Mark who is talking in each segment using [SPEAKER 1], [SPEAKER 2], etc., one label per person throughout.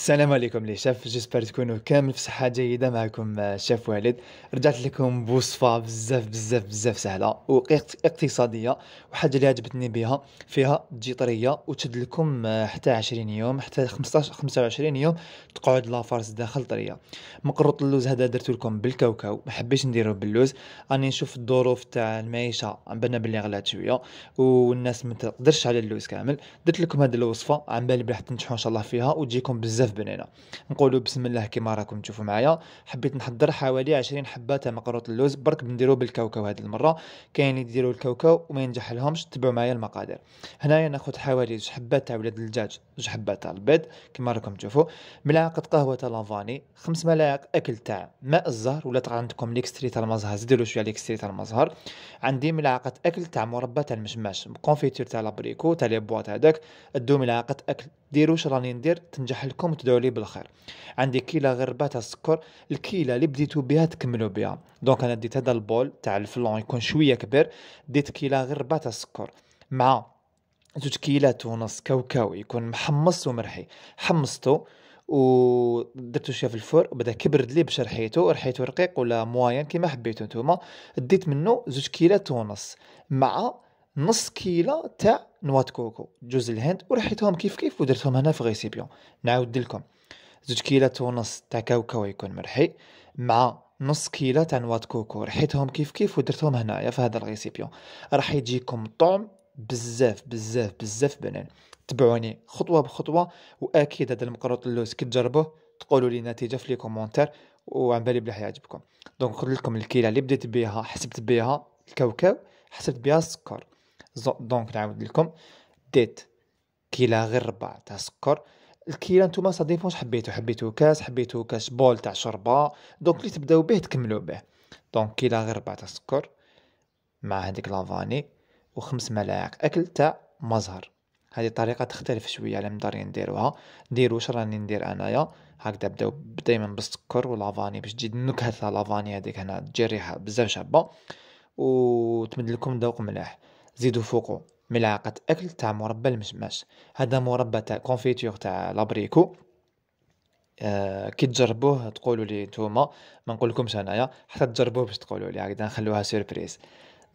[SPEAKER 1] السلام عليكم لي شاف جيسبر تكونوا كامل في صحه جيده معكم آه، شاف والد رجعت لكم بوصفه بزاف بزاف بزاف سهله واقتصاديه وحاجه اللي عجبتني بها فيها تجي طريه وتشد لكم آه، حتى 20 يوم حتى 15 25 يوم تقعد لافارس داخل طريه مقروط اللوز هذا درت لكم بالكاوكاو ما حبيتش نديرو باللوز راني نشوف الظروف تاع المعيشه عم بالنا بلي غلات شويه والناس ما تقدرش على اللوز كامل درت لكم هذه الوصفه عم بالي راح تنجحوا ان شاء الله فيها وتجيكم بزاف بزاف بنينه نقولوا بسم الله كما راكم تشوفوا معايا حبيت نحضر حوالي 20 حبه تاع مقروط اللوز برك بنديرو بالكاوكاو هذه المره كاين اللي يديروا الكاوكاو وما ينجح لهمش تبعوا معايا المقادير هنايا ناخذ حوالي جوج حبات تاع ولاد الدجاج جوج حبات تاع البيض كما راكم تشوفوا ملعقه قهوه تاع لافاني خمس ملاعق اكل تاع ماء الزهر ولا عندكم ليكستري تاع المزهر زيدوا شويه ليكستري تاع المزهر عندي ملعقه اكل تاع مربى تاع المشماش كونفيتور تاع لابريكو تاع لي بواط هذاك ادو ملعقه اكل ديروا واش راني ندير تنجح لكم وتدعوا لي بالخير عندي كيله غير ربعه تاع السكر الكيله اللي بديتو بها تكملوا بها دونك انا ديت هذا البول تاع الفلون يكون شويه كبير ديت كيله غير ربعه تاع السكر مع زوج كيلات ونص كاوكاو يكون محمص ومرحي حمصته ودرتو شويه في الفرن وبدا كبرد لي باش رحيتو رقيق ولا موين كيما حبيتو نتوما ديت منه زوج كيلات ونص مع نص كيلو تاع نواة كوكو جوز الهند ورحيتهم كيف كيف ودرتهم هنا في غيسيبيون نعاود لكم زوج كيلات ونص تاع كاوكاو يكون مرحي مع نص كيلة تاع نواة كوكو رحيتهم كيف كيف ودرتهم هنايا في هذا الغيسيبيون راح يجيكم طعم بزاف بزاف بزاف بنان تبعوني خطوة بخطوة وأكيد هذا المقروط اللوز كي تجربوه تقولوا لي النتيجة في لي كومونتير وعن بالي بلي يعجبكم دونك خذ لكم الكيلة اللي بديت بها حسبت بها الكاوكاو حسبت بها السكر دونك نعاود لكم ديت كيلا غير ربع تاع السكر الكيلا نتوما سا ديفونس حبيتو حبيتو كاس حبيتو كاس بول تاع شربه دونك اللي تبداو به تكملو به دونك كيلا غير ربع تاع السكر مع هذيك لافاني وخمس ملاعق اكل تاع مزهر هذه الطريقه تختلف شويه على مدار نديروها نديرو واش راني ندير انايا هكذا بداو دائما بالسكر لافاني باش تجي النكهه تاع لافاني هذيك هنا تجي ريحه بزاف شابه وتمد لكم ذوق ملاح زيدوا فوقه ملعقة أكل تاع مربى المشماش هذا مربى تاع كونفيتور تاع لابريكو آه كي تجربوه تقولوا لي نتوما ما نقولكمش انايا حتى تجربوه باش تقولوا لي هكذا نخلوها سيربريز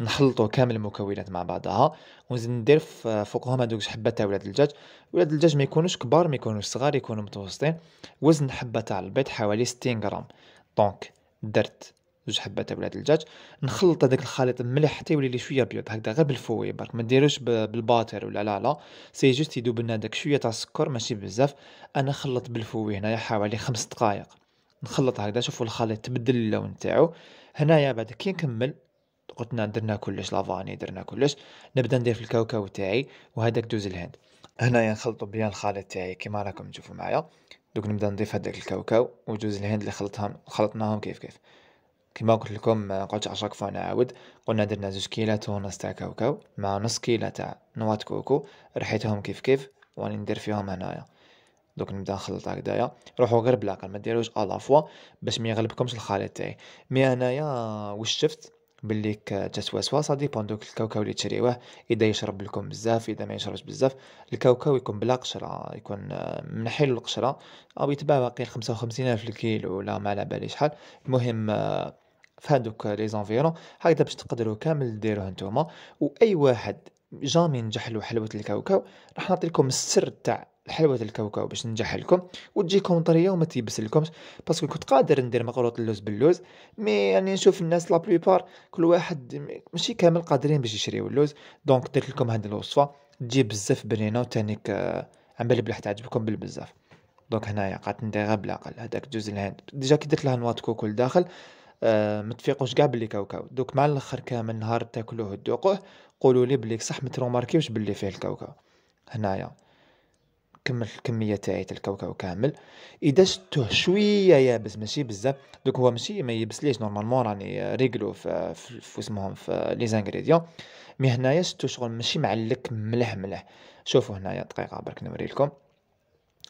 [SPEAKER 1] نخلطوا كامل المكونات مع بعضها ونزيد ندير فوقهم هذوك حبه تاع ولاد الدجاج ولاد الدجاج ما يكونوش كبار ما يكونوش صغار يكونوا متوسطين وزن حبه تاع البيض حوالي 60 غرام دونك درت جوج حبات ولا هاد الدجاج نخلط هذاك الخليط مليح حتى يولي لي شويه بيض هكذا غير بالفوي برك ما نديروش بالباتر ولا لا لا سي جوست يذوب لنا داك شويه تاع السكر ماشي بزاف انا خلط بالفوي هنايا حوالي خمس دقائق نخلط هكذا شوفوا الخليط تبدل اللون تاعو هنايا بعد كي نكمل قلتنا درنا كلش لافاني درنا كلش نبدا ندير في الكاوكاو تاعي وهذاك دوز الهند هنايا نخلطو بيان الخليط تاعي كيما راكم تشوفوا معايا دوك نبدا نضيف هذاك الكاوكاو وجوز الهند اللي خلطهم خلطناهم كيف كيف كما قلت لكم قلت اشاك فوا نعاود قلنا درنا زوج كيلات ونص تاع كاوكاو مع نص كيلة تاع نواة كوكو ريحتهم كيف كيف واني ندير فيهم هنايا دوك نبدا نخلط هكدايا روحوا غير بالعقل ما ديروش الا فوا باش ما يغلبكمش الخليط تاعي مي انايا واش شفت باللي جات واسوا سا ديبون دوك الكاوكاو اللي تشريوه اذا يشرب لكم بزاف اذا ما يشربش بزاف الكاوكاو يكون بلا قشره يكون منحي القشره او يتباع باقي 55 الف الكيلو ولا ما على بالي شحال المهم في هادوك لي زونفيرون هكذا باش تقدروا كامل ديروه نتوما واي واحد جامي نجح له حلوه الكاوكاو راح نعطي لكم السر تاع حلوه الكاوكاو باش ننجح لكم وتجيكم طريه وما تيبس لكمش باسكو كنت قادر ندير مقروط اللوز باللوز مي يعني نشوف الناس لا بار كل واحد ماشي كامل قادرين باش يشريو اللوز دونك درت لكم هذه الوصفه تجي بزاف بنينه وتانيك آه، عم بالي بلي تعجبكم بالبزاف دونك هنايا قعدت ندير غير قل هذاك جوز الهند ديجا كي درت لها نواط كوكو لداخل آه، متفيقوش كاع بلي كاوكاو دوك مع الاخر كامل نهار تاكلوه تذوقوه قولوا لي بلي صح متروماركيوش بلي فيه الكاوكاو هنايا كمل الكميه تاعي تاع الكاوكاو كامل اذا شتوه شويه يابس ماشي بزاف دوك هو ماشي ما يبسليش نورمالمون راني ريقلو في, في, اسمهم في لي زانغريديون مي هنايا شتو شغل ماشي معلك ملح ملح شوفوا هنايا دقيقه برك نوري لكم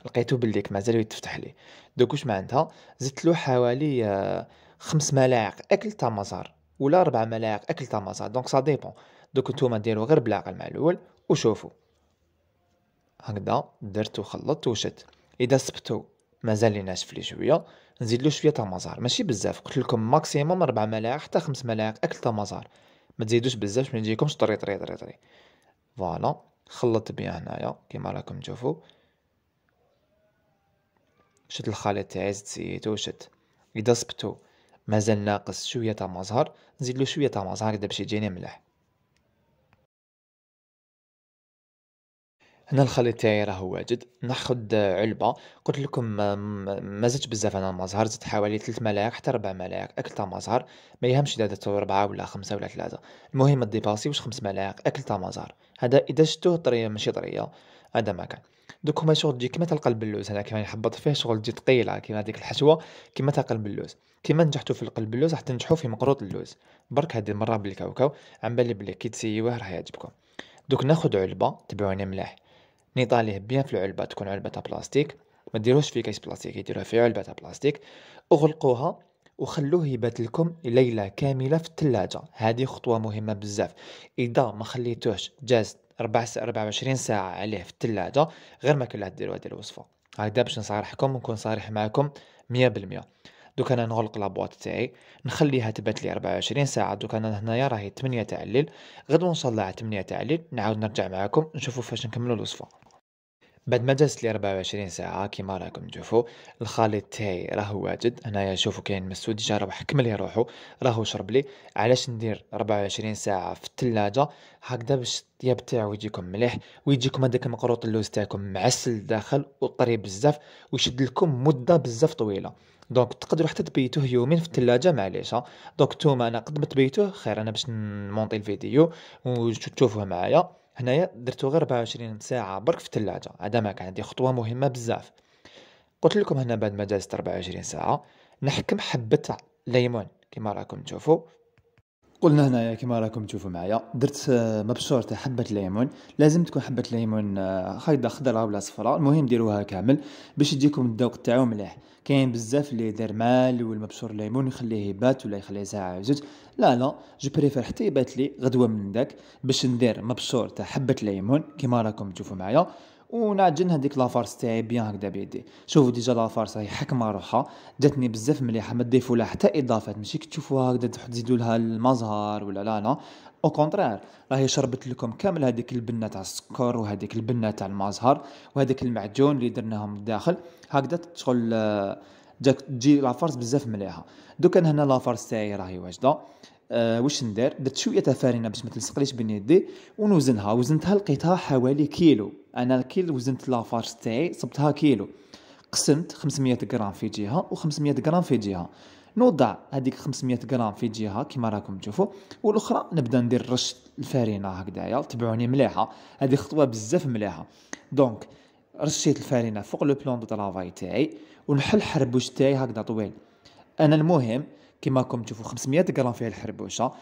[SPEAKER 1] لقيتو بلي مازال يتفتح لي دوك واش معناتها زدت له حوالي آه خمس ملاعق اكل تاع مزار ولا ربع ملاعق اكل تاع مزار دونك سا ديبون دوك نتوما ديروا غير بلاقل مع الاول وشوفوا هكذا درت وخلطت وشت اذا سبتو مازال ليناش في شويه نزيد له شويه تاع مزار ماشي بزاف قلت لكم ماكسيموم ربع ملاعق حتى خمس ملاعق اكل تاع مزار ما تزيدوش بزاف باش ما يجيكمش طري طري طري طري فوالا خلطت بيان هنايا كيما راكم تشوفوا شت الخليط تاعي زيت وشت اذا صبتو مازال ناقص شويه تاع مزهر نزيدلو شويه تاع مظهر اذا باش يجيني ملاح هنا الخليط تاعي راه واجد ناخد علبه قلت لكم ما زدت بزاف انا المزهر زدت حوالي 3 ملاعق حتى 4 ملاعق اكل تاع مزهر ما يهمش اذا درتو 4 ولا 5 ولا 3 المهم ما ديباسيوش 5 ملاعق اكل تاع مزهر هذا اذا شتوه طريه ماشي طريه هذا ما كان دوك هما شغل تجي كيما تلقى البلوز هنا كيما يعني نحبط فيه شغل تجي ثقيله كيما هذيك الحشوه كيما تلقى البلوز كيما نجحتو في القلب اللوز راح تنجحو في مقروط اللوز برك هذه المره بالكاوكاو عم بالي بلي كي تسيوه راح يعجبكم دوك ناخذ علبه تبعوني ملاح نيطاليه بيان في العلبه تكون علبه بلاستيك ما ديروش في كيس بلاستيك يديروها في علبه بلاستيك اغلقوها وخلوه يبات لكم ليله كامله في الثلاجه هذه خطوه مهمه بزاف اذا ما خليتوش جاز أربع س... 24 ساعة عليه في الثلاجة غير ما كلها ديروا هذه الوصفة هكذا باش نصارحكم ونكون صريح معكم 100% دوك انا نغلق لابواط تاعي نخليها تبات لي 24 ساعه دوك انا هنايا راهي 8 تاع الليل غدوه نوصل على 8 تاع الليل نعاود نرجع معاكم نشوفوا فاش نكملوا الوصفه بعد ما جلست لي 24 ساعة كيما راكم تشوفوا الخليط تاعي راهو واجد هنايا شوفوا كاين مسود جا راه حكم لي روحو راهو شرب لي علاش ندير 24 ساعة في الثلاجة هكذا باش الطياب تاعو يجيكم مليح ويجيكم هذاك مقروط اللوز تاعكم معسل داخل وطري بزاف ويشد لكم مدة بزاف طويلة دونك تقدروا حتى تبيتوه يومين في الثلاجه معليش دونك نتوما انا قد ما تبيتوه خير انا باش نمونطي الفيديو وتشوفوه معايا هنايا درتو غير 24 ساعه برك في الثلاجه هذا ما كان عندي خطوه مهمه بزاف قلت لكم هنا بعد ما دازت 24 ساعه نحكم حبه ليمون كما راكم تشوفوا قلنا هنايا كما راكم تشوفوا معايا درت آه، مبشور تاع حبه الليمون لازم تكون حبه الليمون آه، خضراء خضراء ولا صفراء المهم ديروها كامل باش يجيكم الذوق تاعو مليح كاين بزاف اللي يدير مال والمبشور الليمون يخليه يبات ولا يخليه ساعه زوج لا لا جو بريفير حتى يبات لي غدوه من داك باش ندير مبشور تاع حبه الليمون كما راكم تشوفوا معايا ونعجن هذيك لافارس تاعي بيان هكذا بيدي شوفوا ديجا لافارس راهي حكمه روحها جاتني بزاف مليحه ما تضيفوا لها حتى اضافات ماشي كي تشوفوها هكذا تزيدوا لها المزهر ولا لا لا او كونترير راهي شربت لكم كامل هذيك البنه تاع السكر وهذيك البنه تاع المزهر وهذاك المعجون اللي درناهم الداخل هكذا تدخل جاك تجي لافارس بزاف مليحه دوك هنا لافارس تاعي راهي واجده آه واش ندير درت شويه تفارينه باش ما تلصقليش بين يدي ونوزنها وزنتها لقيتها حوالي كيلو انا الكيل وزنت لافارش تاعي صبتها كيلو قسمت 500 غرام في جهه و500 غرام في جهه نوضع هذيك 500 غرام في جهه كما راكم تشوفوا والاخرى نبدا ندير رش الفارينه هكذايا تبعوني مليحه هذه خطوه بزاف مليحه دونك رشيت الفارينه فوق لو بلون دو طرافاي تاعي ونحل حربوش تاعي هكذا طويل انا المهم كما راكم تشوفوا 500 غرام فيه الحربوشه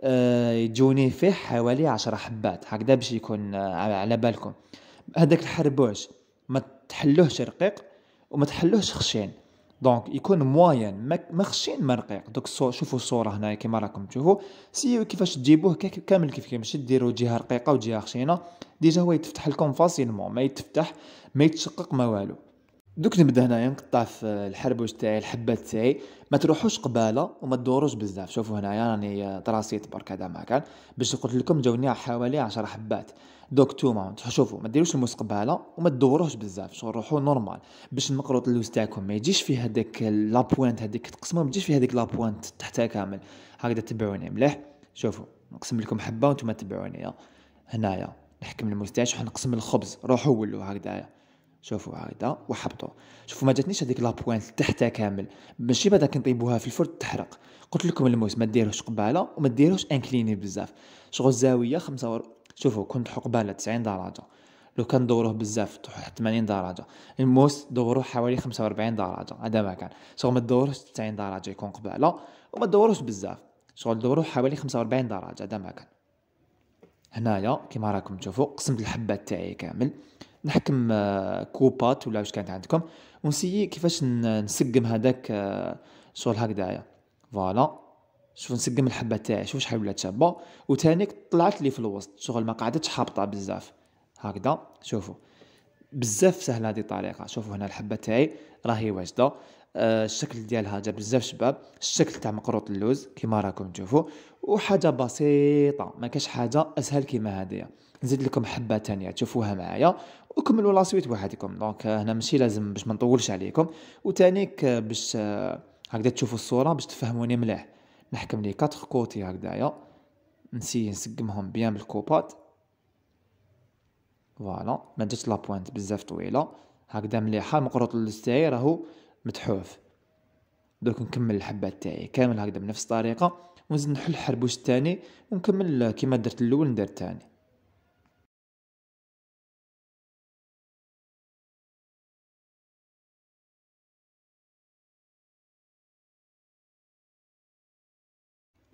[SPEAKER 1] آه، يجوني فيه حوالي 10 حبات هكذا باش يكون آه، على بالكم هذاك الحربوش ما تحلوهش رقيق وما تحلوهش خشين دونك يكون موين ما خشين ما رقيق دوك شوفوا الصوره هنا كما راكم تشوفوا سيو كيفاش تجيبوه كامل كيف كيف ماشي ديروا جهه رقيقه وجهه خشينه ديجا هو يتفتح لكم فاسيلمون ما يتفتح ما يتشقق ما والو دوك نبدا هنايا نقطع في الحربوش تاعي الحبات تاعي ما تروحوش قباله وما تدوروش بزاف شوفوا هنايا راني طراسيت برك هذا ما كان باش قلت لكم جاوني حوالي 10 حبات دوك توما شوفوا ما ديروش الموس قباله وما تدوروش بزاف شغل روحوا نورمال باش المقروط اللوز تاعكم ما يجيش فيه هذاك لابوانت هذيك تقسمه ما تجيش فيه هذيك لابوانت تحتها كامل هكذا تبعوني مليح شوفوا نقسم لكم حبه وانتم تبعوني هنايا نحكم الموس شحال نقسم الخبز روحوا ولوا هكذايا شوفوا هيدا وحبطوا شوفوا ما جاتنيش هذيك لابوينت تحتها كامل ماشي بعدا كنطيبوها في الفرن تحرق قلت لكم الموس ما ديروش قباله وما ديروش انكليني بزاف شغل الزاويه 5 ور... شوفوا كنت قباله 90 درجه لو كان دوروه بزاف تحت 80 درجه الموس دوروه حوالي 45 درجه هذا ما كان شغل ما دوروش 90 درجه يكون قباله وما دوروش بزاف شغل دوروه حوالي 45 درجه هذا ما كان هنايا كما راكم تشوفوا قسمت الحبات تاعي كامل نحكم آه، كوبات ولا واش كانت عندكم ونسيي كيفاش نسقم هذاك آه، شغل هكذايا فوالا شوف نسقم الحبه تاعي شوف شحال ولات شابه وثانيك طلعت لي في الوسط شغل ما قعدتش حابطه بزاف هكذا شوفوا بزاف سهله هذه الطريقه شوفوا هنا الحبه تاعي راهي واجده آه الشكل ديالها جا بزاف شباب الشكل تاع مقروط اللوز كيما راكم تشوفوا وحاجه بسيطه ما كاش حاجه اسهل كيما هذه نزيد لكم حبه ثانيه تشوفوها معايا وكملوا لا سويت وحدكم دونك آه، هنا ماشي لازم باش ما نطولش عليكم وتانيك آه، باش آه، هكذا تشوفوا الصوره باش تفهموني مليح نحكم لي 4 كوتي هكذايا نسي نسقمهم بيان بالكوبات فوالا ما جاتش لا بوينت بزاف طويله هكذا مليحه المقروط تاعي راهو متحوف دوك نكمل الحبات تاعي كامل هكذا بنفس الطريقه ونزيد نحل الحربوش الثاني ونكمل كيما درت الاول ندير الثاني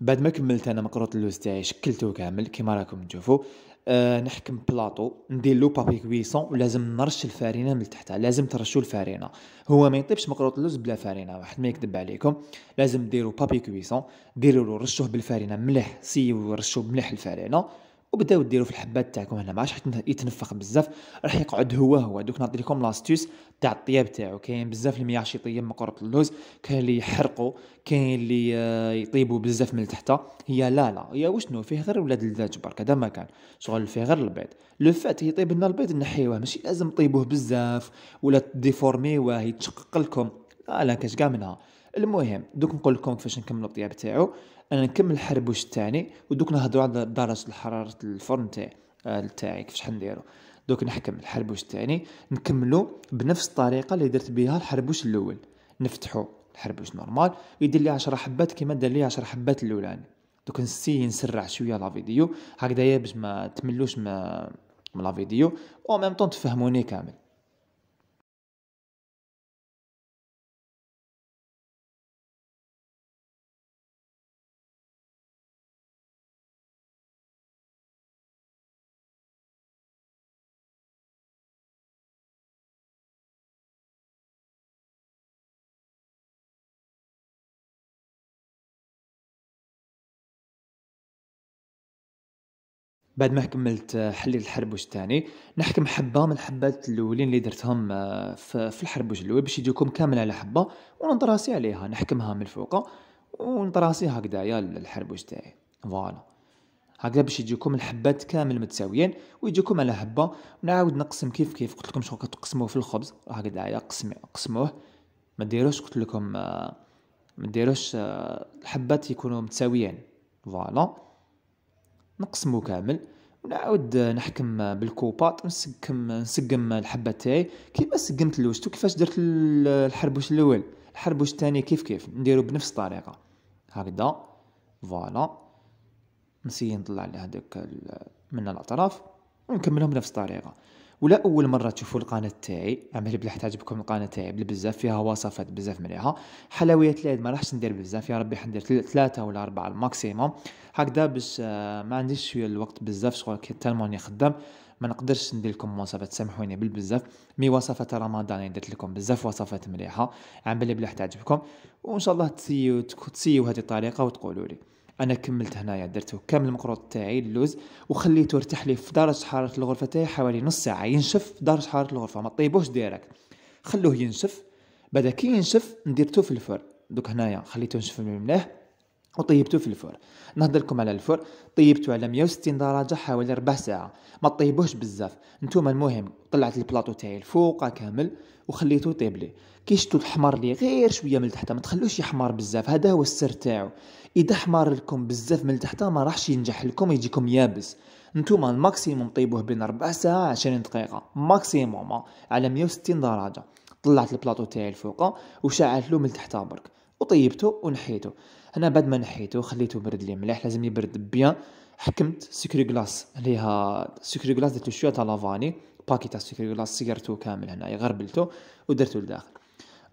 [SPEAKER 1] بعد ما كملت انا مقروط اللوز تاعي شكلته كامل كيما راكم تشوفوا أه نحكم بلاطو ندير لو بابي كويسون ولازم نرش الفارينه من تحتها لازم ترشوا الفارينه هو ما يطيبش مقروط اللوز بلا فارينه واحد ما يكذب عليكم لازم ديروا بابي كويسون ديروا له رشوه بالفارينه مليح سي ورشوا مليح الفارينه وبداو ديروا في الحبات تاعكم هنا ما عادش يتنفخ بزاف راح يقعد هو هو دوك نعطي لكم لاستوس تاع الطياب تاعو كاين بزاف اللي ما يطيب من قرب اللوز كاين اللي يحرقوا كاين اللي آه، يطيبوا بزاف من تحت هي لا لا هي وشنو فيه غير ولاد الدجاج برك هذا ما كان شغل فيه غير البيض لو فات يطيب لنا البيض نحيوه ماشي لازم طيبوه بزاف ولا ديفورميوه يتشقق لكم لا لا كاش كاع منها المهم دوك نقول لكم كيفاش نكملوا الطياب تاعو انا نكمل الحربوش تاعي ودوك نهضروا على درجه حراره الفرن تاعي آه، تاعي كيفاش حنديرو دوك نحكم الحربوش تاعي نكملو بنفس الطريقه اللي درت بها الحربوش الاول نفتحو الحربوش نورمال يدير لي 10 حبات كيما دار لي 10 حبات الاولاني دوك نسي نسرع شويه لا فيديو هكذايا باش ما تملوش ما من لا فيديو او ميم طون تفهموني كامل بعد ما كملت آه، حليت الحربوش الثاني نحكم حبه من الحبات الاولين اللي درتهم آه، في الحربوش الاول باش يجيكم كامل على حبه ونطراسي عليها نحكمها من الفوق ونطراسي هكذايا الحربوش تاعي فوالا هكذا باش يجيكم الحبات كامل متساويين ويجيكم على حبه ونعاود نقسم كيف كيف قلت لكم شكون تقسموه في الخبز هكذايا قسم قسموه ما ديروش قلت لكم آه، ما ديروش الحبات يكونوا متساويين فوالا نقسمو كامل ونعاود نحكم بالكوباط نسكم نسقم الحبه تاعي كيما سقمت لوجتو كيفاش درت الحربوش الاول الحربوش الثاني كيف كيف نديرو بنفس الطريقه هكذا فوالا نسيي نطلع على من الاطراف ونكملهم بنفس الطريقه ولا اول مره تشوفوا القناه تاعي عمل بلي عجبكم القناه تاعي بزاف فيها وصفات بزاف مليحه حلويات العيد ما راحش ندير بزاف يا ربي حندير ثلاثه ولا اربعه الماكسيموم هكذا باش آه، ما عنديش شويه الوقت بزاف شغل تالموني خدام ما نقدرش ندير لكم وصفات سامحوني بالبزاف مي وصفات رمضان درت لكم بزاف وصفات مليحه عم بلا حتى عجبكم وان شاء الله تسيو تسيو هذه الطريقه وتقولوا لي انا كملت هنايا درت كامل المقروط تاعي اللوز وخليته يرتاح لي في درجه حراره الغرفه تاعي حوالي نص ساعه ينشف في درجه حراره الغرفه ما طيبوش ديرك خلوه ينشف بعد كي ينشف نديرته في الفرن دوك هنايا خليته ينشف مليح وطيبته في الفرن نهضر لكم على الفرن طيبته على 160 درجه حوالي ربع ساعه ما طيبوش بزاف نتوما المهم طلعت البلاطو تاعي الفوق كامل وخليته يطيب لي كيشتو الحمار لي غير شويه من تحت ما تخلوش يحمر بزاف هذا هو السر تاعو اذا حمر لكم بزاف من تحت ما راحش ينجح لكم يجيكم يابس نتوما الماكسيموم طيبوه بين ربع ساعه 20 دقيقه ماكسيموم على 160 درجه طلعت البلاطو تاعي الفوق وشعلت له من تحت برك وطيبته ونحيته هنا بعد ما نحيته خليته برد لي مليح لازم يبرد بيان حكمت سكري غلاس عليها سكري غلاس درت شويه تاع لافاني باكي تاع سكري غلاس سيرتو كامل هنايا غربلته ودرته لداخل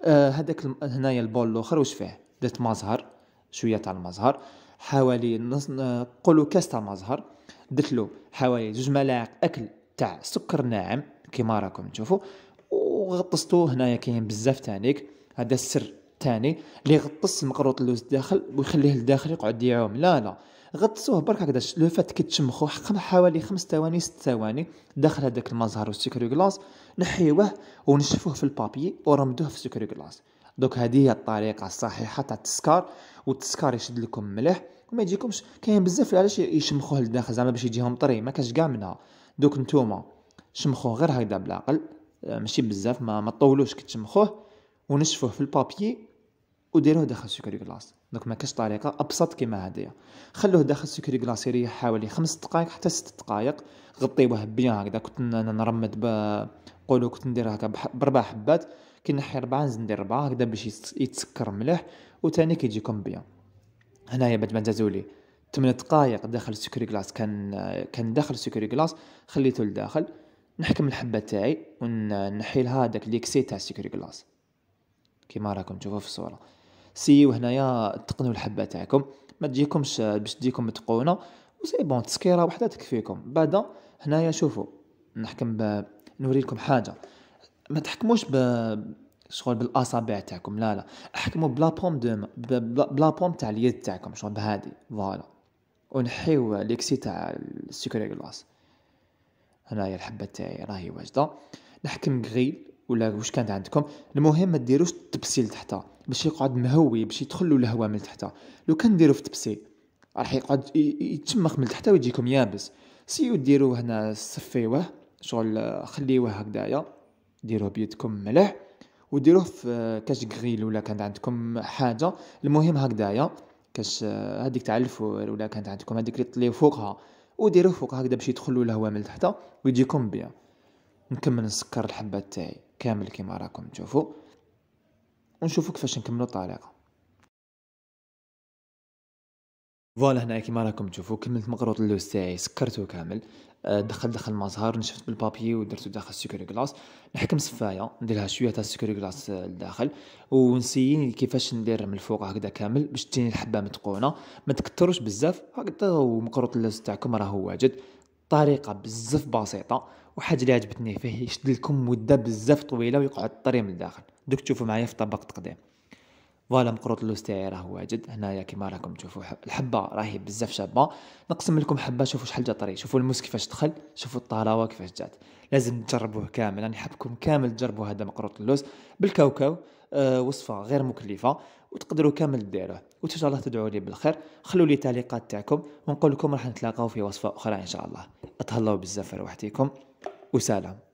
[SPEAKER 1] آه، هذاك هنايا البول الاخر واش فيه درت مزهر شويه تاع المزهر حوالي نص نقولوا كاس تاع مزهر درت له حوالي جوج ملاعق اكل تاع سكر ناعم كيما راكم تشوفوا وغطستو هنايا كاين بزاف تانيك هذا السر تاني اللي يغطس مقروط اللوز الداخل ويخليه الداخل يقعد يعوم لا لا غطسوه برك هكذا لو فات كيتشمخو حوالي خمس ثواني ست ثواني داخل هذاك المزهر والسكرو كلاص نحيوه ونشفوه في البابي ورمدوه في السكري كلاص دوك هذه هي الطريقه الصحيحه تاع التسكار والتسكار يشد لكم مليح وما يجيكمش كاين بزاف علاش يشمخوه لداخل زعما باش يجيهم طري ما كاش كاع منها دوك نتوما شمخوه غير هكذا بالعقل آه، ماشي بزاف ما ما طولوش كتشمخوه ونشفوه في البابي وديروه داخل السكري كلاص دونك ما كاش طريقه ابسط كيما هذه خلوه داخل السكري كلاصي يريح حوالي خمس دقائق حتى ست دقائق غطيوه بيان هكذا كنت نرمد ب قولوا كنت ندير هكا بربع حبات كي نحي ربعه نزيد ندير ربعه هكذا باش يتسكر مليح وثاني كيجيكم بيان هنايا بعد ما دازولي 8 دقائق داخل السكري كلاص كان كان داخل السكري كلاص خليته لداخل نحكم الحبه تاعي ونحي لها داك ليكسي تاع السكري كلاص كيما راكم تشوفوا في الصوره سيو هنايا تقنوا الحبه تاعكم ما تجيكمش باش تجيكم متقونه وسي بون تسكيره وحده تكفيكم بعدا هنايا شوفوا نحكم ب... نوريكم حاجه ما تحكموش ب شغل بالاصابع تاعكم لا لا احكموا بلا بوم دو ما. بلا بوم تاع اليد تاعكم شغل بهادي فوالا ونحيو ليكسي تاع السكري كلاص هنايا الحبه تاعي راهي واجده نحكم قغيل ولا واش كانت عندكم المهم ما ديروش التبسيل تحت باش يقعد مهوي باش يدخل له الهواء من تحت لو كان ديرو في التبسيل راح يقعد يتشمخ من تحت ويجيكم يابس سيو ديروه هنا صفيوه شغل خليوه هكدايا ديروه بيدكم ملح وديروه في كاش غريل ولا كانت عندكم حاجه المهم هكدايا كاش هذيك تاع الفور ولا كانت عندكم هذيك اللي تطليو فوقها وديروه فوق هكذا باش يدخلوا الهواء من تحت ويجيكم بيان نكمل نسكر الحبه تاعي كامل كيما راكم تشوفوا ونشوفوا كيفاش نكملوا الطريقه فوالا هنا كيما راكم تشوفوا كملت مقروط اللوز تاعي سكرته كامل دخل آه، دخل المزهر نشفت بالبابي ودرته داخل السكر كلاص نحكم صفايه نديرها شويه تاع السكر كلاص آه، لداخل ونسيي كيفاش ندير من الفوق هكذا كامل باش تجيني الحبه متقونه ما تكثروش بزاف هكذا ومقروط اللوز تاعكم راهو واجد طريقه بزاف بسيطه وحاجه اللي عجبتني فيه يشد لكم مده بزاف طويله ويقعد طري من الداخل دوك تشوفوا معايا في طبق التقديم فوالا مقروط اللوز تاعي راه واجد هنايا كيما راكم تشوفوا الحبه راهي بزاف شابه نقسم لكم حبه شوفوا شحال جا طري شوفوا الموس كيفاش دخل شوفوا الطراوه كيفاش جات لازم تجربوه كامل انا حابكم كامل تجربوا هذا مقروط اللوز بالكاوكاو آه وصفه غير مكلفه وتقدروا كامل ديروه وان شاء الله تدعوا لي بالخير خلوا لي تعليقات تاعكم ونقول لكم راح نتلاقاو في وصفه اخرى ان شاء الله اتهلاو بزاف على وحديكم وسلام